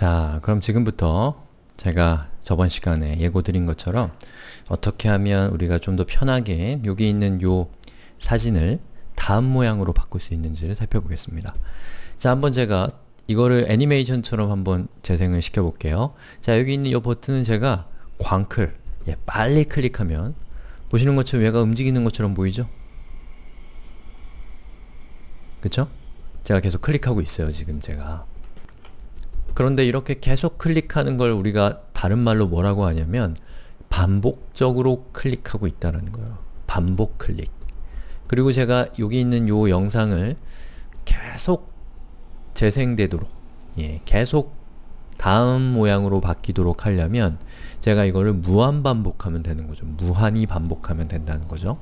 자, 그럼 지금부터 제가 저번 시간에 예고드린 것처럼 어떻게 하면 우리가 좀 더 편하게 여기 있는 요 사진을 다음 모양으로 바꿀 수 있는지를 살펴보겠습니다. 자, 한번 제가 이거를 애니메이션처럼 한번 재생을 시켜볼게요. 자, 여기 있는 요 버튼은 제가 광클, 예, 빨리 클릭하면 보시는 것처럼 얘가 움직이는 것처럼 보이죠? 그쵸? 제가 계속 클릭하고 있어요, 지금 제가. 그런데 이렇게 계속 클릭하는 걸 우리가 다른 말로 뭐라고 하냐면 반복적으로 클릭하고 있다는 거예요. 반복 클릭. 그리고 제가 여기 있는 요 영상을 계속 재생되도록 예, 계속 다음 모양으로 바뀌도록 하려면 제가 이거를 무한반복하면 되는 거죠. 무한히 반복하면 된다는 거죠.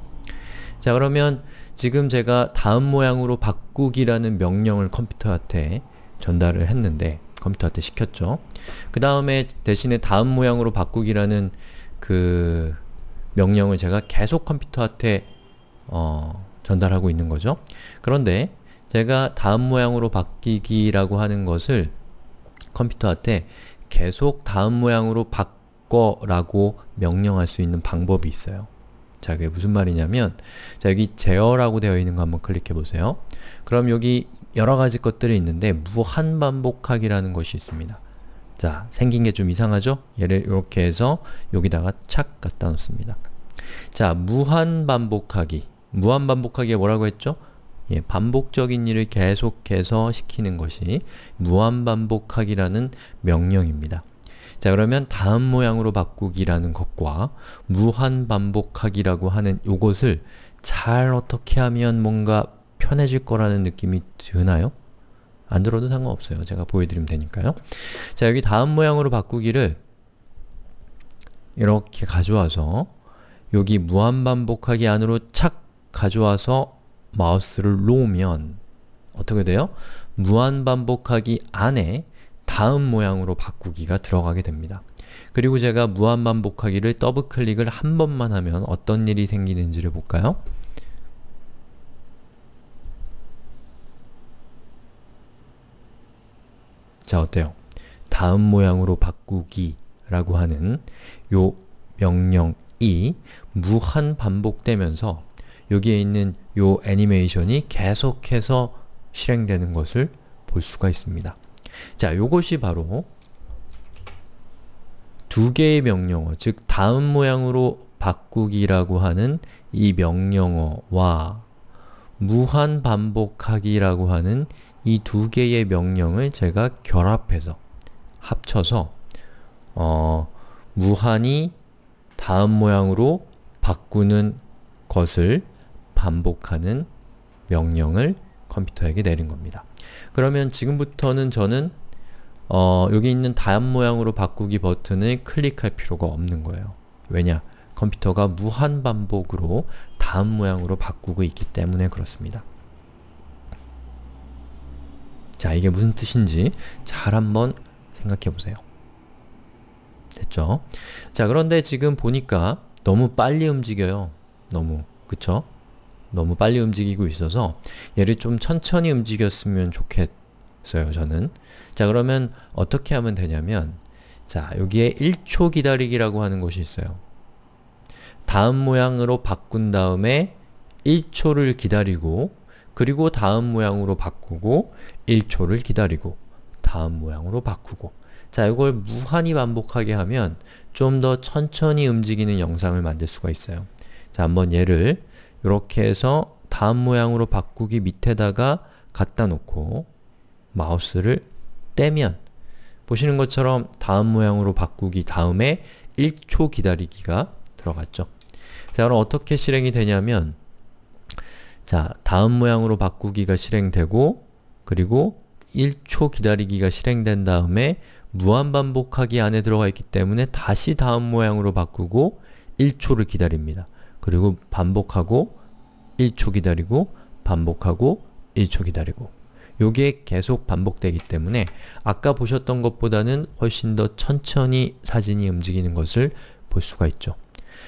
자 그러면 지금 제가 다음 모양으로 바꾸기라는 명령을 컴퓨터한테 전달을 했는데 컴퓨터한테 시켰죠. 그 다음에 대신에 다음 모양으로 바꾸기라는 그 명령을 제가 계속 컴퓨터한테 어, 전달하고 있는 거죠. 그런데 제가 다음 모양으로 바뀌기라고 하는 것을 컴퓨터한테 계속 다음 모양으로 바꿔라고 명령할 수 있는 방법이 있어요. 자, 그게 무슨 말이냐면 자, 여기 제어라고 되어 있는 거 한번 클릭해 보세요. 그럼 여기 여러 가지 것들이 있는데 무한 반복하기라는 것이 있습니다. 자, 생긴 게 좀 이상하죠? 얘를 이렇게 해서 여기다가 착 갖다 놓습니다. 자, 무한 반복하기. 무한 반복하기에 뭐라고 했죠? 예, 반복적인 일을 계속해서 시키는 것이 무한 반복하기라는 명령입니다. 자 그러면 다음 모양으로 바꾸기라는 것과 무한반복하기라고 하는 요것을 잘 어떻게 하면 뭔가 편해질 거라는 느낌이 드나요? 안 들어도 상관없어요. 제가 보여드리면 되니까요. 자 여기 다음 모양으로 바꾸기를 이렇게 가져와서 여기 무한반복하기 안으로 착 가져와서 마우스를 놓으면 어떻게 돼요? 무한반복하기 안에 다음 모양으로 바꾸기가 들어가게 됩니다. 그리고 제가 무한반복하기를 더블클릭을 한 번만 하면 어떤 일이 생기는지를 볼까요? 자 어때요? 다음 모양으로 바꾸기 라고 하는 요 명령이 무한 반복되면서 여기에 있는 요 애니메이션이 계속해서 실행되는 것을 볼 수가 있습니다. 자, 요것이 바로 두 개의 명령어, 즉 다음 모양으로 바꾸기라고 하는 이 명령어와 무한 반복하기라고 하는 이 두 개의 명령을 제가 결합해서 합쳐서 어, 무한히 다음 모양으로 바꾸는 것을 반복하는 명령을 컴퓨터에게 내린 겁니다. 그러면 지금부터는 저는 어, 여기 있는 다음 모양으로 바꾸기 버튼을 클릭할 필요가 없는 거예요. 왜냐? 컴퓨터가 무한 반복으로 다음 모양으로 바꾸고 있기 때문에 그렇습니다. 자, 이게 무슨 뜻인지 잘 한번 생각해 보세요. 됐죠? 자, 그런데 지금 보니까 너무 빨리 움직여요. 너무. 그쵸? 너무 빨리 움직이고 있어서 얘를 좀 천천히 움직였으면 좋겠어요, 저는. 자, 그러면 어떻게 하면 되냐면 자, 여기에 1초 기다리기라고 하는 것이 있어요. 다음 모양으로 바꾼 다음에 1초를 기다리고 그리고 다음 모양으로 바꾸고 1초를 기다리고 다음 모양으로 바꾸고 자, 이걸 무한히 반복하게 하면 좀 더 천천히 움직이는 영상을 만들 수가 있어요. 자, 한번 얘를 이렇게 해서 다음 모양으로 바꾸기 밑에다가 갖다 놓고 마우스를 떼면 보시는 것처럼 다음 모양으로 바꾸기 다음에 1초 기다리기가 들어갔죠. 자 그럼 어떻게 실행이 되냐면 자 다음 모양으로 바꾸기가 실행되고 그리고 1초 기다리기가 실행된 다음에 무한반복하기 안에 들어가 있기 때문에 다시 다음 모양으로 바꾸고 1초를 기다립니다. 그리고 반복하고 1초 기다리고 반복하고 1초 기다리고 요게 계속 반복되기 때문에 아까 보셨던 것보다는 훨씬 더 천천히 사진이 움직이는 것을 볼 수가 있죠.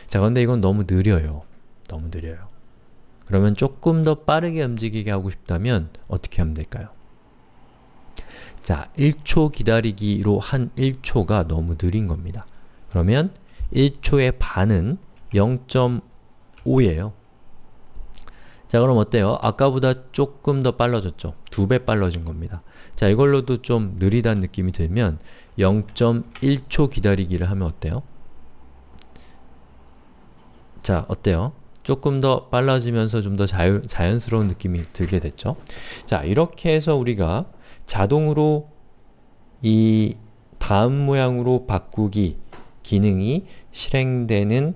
자, 근데 이건 너무 느려요. 너무 느려요. 그러면 조금 더 빠르게 움직이게 하고 싶다면 어떻게 하면 될까요? 자, 1초 기다리기로 한 1초가 너무 느린 겁니다. 그러면 1초의 반은 0. 5예요. 자 그럼 어때요? 아까보다 조금 더 빨라졌죠? 두 배 빨라진 겁니다. 자 이걸로도 좀 느리다는 느낌이 들면 0.1초 기다리기를 하면 어때요? 자 어때요? 조금 더 빨라지면서 좀 더 자연스러운 느낌이 들게 됐죠? 자 이렇게 해서 우리가 자동으로 이 다음 모양으로 바꾸기 기능이 실행되는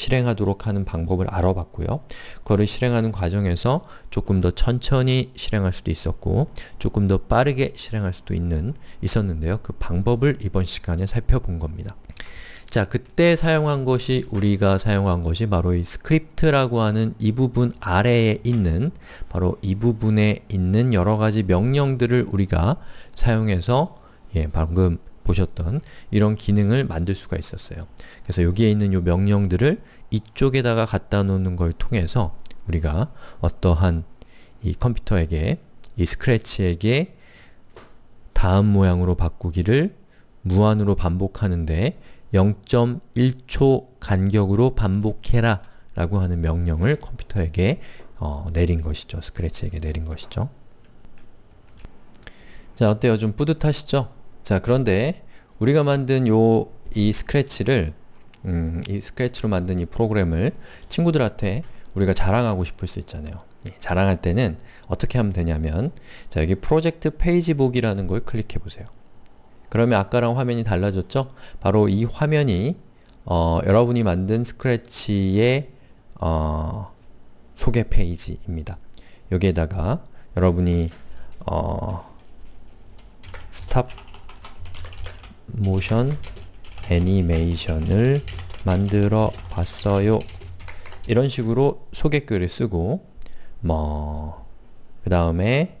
실행하도록 하는 방법을 알아봤고요. 그거를 실행하는 과정에서 조금 더 천천히 실행할 수도 있었고 조금 더 빠르게 실행할 수도 있는 있었는데요. 그 방법을 이번 시간에 살펴본 겁니다. 자, 그때 사용한 것이 우리가 사용한 것이 바로 이 스크립트라고 하는 이 부분 아래에 있는 바로 이 부분에 있는 여러 가지 명령들을 우리가 사용해서 예, 방금 보셨던 이런 기능을 만들 수가 있었어요. 그래서 여기에 있는 요 명령들을 이쪽에다가 갖다 놓는 걸 통해서 우리가 어떠한 이 컴퓨터에게 이 스크래치에게 다음 모양으로 바꾸기를 무한으로 반복하는데 0.1초 간격으로 반복해라 라고 하는 명령을 컴퓨터에게 어, 내린 것이죠. 스크래치에게 내린 것이죠. 자, 어때요? 좀 뿌듯하시죠? 자 그런데 우리가 만든 요 이 스크래치를 음, 이 스크래치로 만든 이 프로그램을 친구들한테 우리가 자랑하고 싶을 수 있잖아요. 예, 자랑할 때는 어떻게 하면 되냐면 자 여기 프로젝트 페이지 보기라는 걸 클릭해 보세요. 그러면 아까랑 화면이 달라졌죠? 바로 이 화면이 어, 여러분이 만든 스크래치의 어, 소개 페이지입니다. 여기에다가 여러분이 어, 스탑 모션 애니메이션을 만들어 봤어요. 이런 식으로 소개글을 쓰고 뭐 그 다음에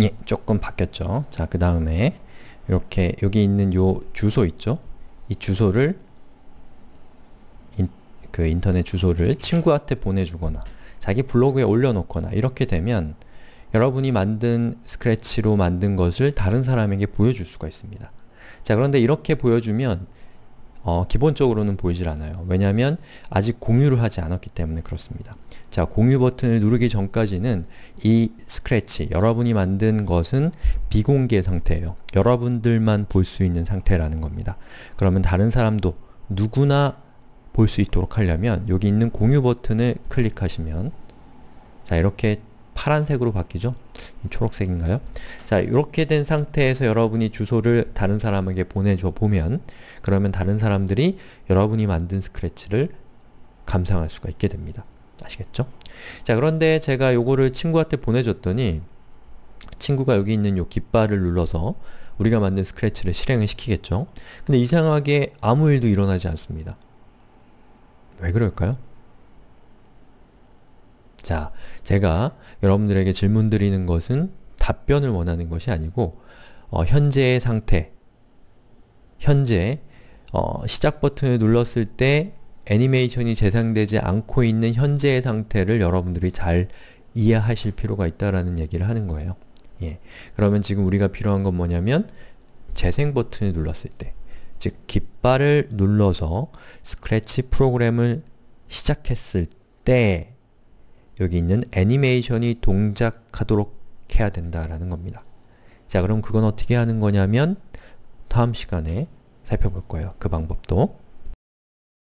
예, 조금 바뀌었죠. 자, 그 다음에 이렇게 여기 있는 요 주소 있죠? 이 주소를 인, 그 인터넷 주소를 친구한테 보내주거나 자기 블로그에 올려놓거나 이렇게 되면 여러분이 만든 스크래치로 만든 것을 다른 사람에게 보여줄 수가 있습니다. 자 그런데 이렇게 보여주면 어, 기본적으로는 보이질 않아요. 왜냐하면 아직 공유를 하지 않았기 때문에 그렇습니다. 자, 공유 버튼을 누르기 전까지는 이 스크래치, 여러분이 만든 것은 비공개 상태예요. 여러분들만 볼 수 있는 상태라는 겁니다. 그러면 다른 사람도 누구나 볼 수 있도록 하려면 여기 있는 공유 버튼을 클릭하시면 자, 이렇게 파란색으로 바뀌죠? 초록색인가요? 자, 이렇게 된 상태에서 여러분이 주소를 다른 사람에게 보내줘 보면 그러면 다른 사람들이 여러분이 만든 스크래치를 감상할 수가 있게 됩니다. 아시겠죠? 자, 그런데 제가 요거를 친구한테 보내줬더니 친구가 여기 있는 요 깃발을 눌러서 우리가 만든 스크래치를 실행을 시키겠죠? 근데 이상하게 아무 일도 일어나지 않습니다. 왜 그럴까요? 자, 제가 여러분들에게 질문 드리는 것은 답변을 원하는 것이 아니고 어, 현재의 상태, 현재 어, 시작 버튼을 눌렀을 때 애니메이션이 재생되지 않고 있는 현재의 상태를 여러분들이 잘 이해하실 필요가 있다라는 얘기를 하는 거예요. 예. 그러면 지금 우리가 필요한 건 뭐냐면 재생 버튼을 눌렀을 때, 즉 깃발을 눌러서 스크래치 프로그램을 시작했을 때 여기 있는 애니메이션이 동작하도록 해야 된다라는 겁니다. 자 그럼 그건 어떻게 하는 거냐면 다음 시간에 살펴볼 거예요. 그 방법도.